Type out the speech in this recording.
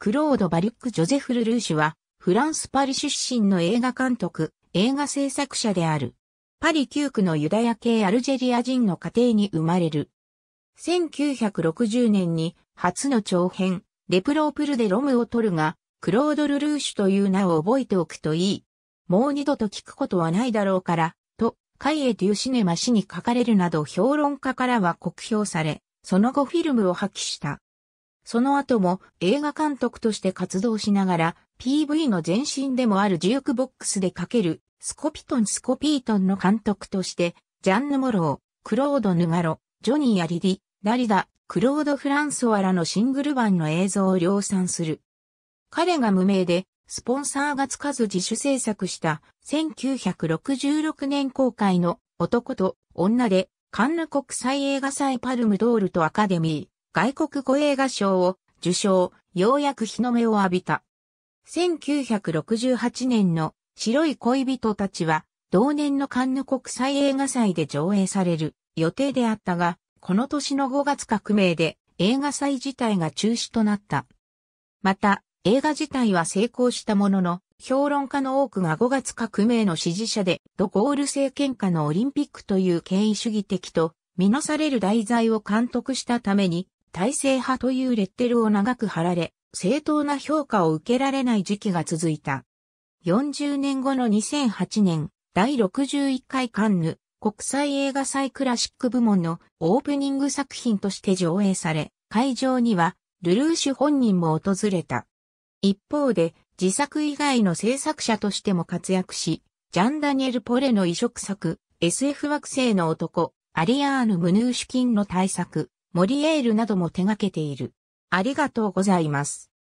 クロード・バリュック・ジョゼフ・ルルーシュは、フランス・パリ出身の映画監督、映画制作者である。パリ9区のユダヤ系アルジェリア人の家庭に生まれる。1960年に初の長編、レプロープルでロムを取るが、クロード・ルルーシュという名を覚えておくといい。もう二度と聞くことはないだろうから、と、カイエ・デュ・シネマ氏に書かれるなど評論家からは酷評され、その後フィルムを破棄した。その後も映画監督として活動しながら PV の前身でもあるジュークボックスでかけるスコピトンスコピートンの監督としてジャンヌ・モロー、クロード・ヌガロ、ジョニー・アリディ、ダリダ、クロード・フランソワらのシングル版の映像を量産する。彼が無名でスポンサーがつかず自主制作した1966年公開の男と女でカンヌ国際映画祭パルムドールとアカデミー。外国語映画賞を受賞、ようやく日の目を浴びた。1968年の白い恋人たちは、同年のカンヌ国際映画祭で上映される予定であったが、この年の5月革命で映画祭自体が中止となった。また、映画自体は成功したものの、評論家の多くが5月革命の支持者で、ドゴール政権下のオリンピックという権威主義的と、みなされる題材を監督したために、体制派というレッテルを長く貼られ、正当な評価を受けられない時期が続いた。40年後の2008年、第61回カンヌ国際映画祭クラシック部門のオープニング作品として上映され、会場にはルルーシュ本人も訪れた。一方で、自作以外の制作者としても活躍し、ジャン・ダニエル・ポレの移植作、SF 惑星の男、アリアーヌ・ムヌーシュキンの大作、モリエールなども手掛けている。ありがとうございます。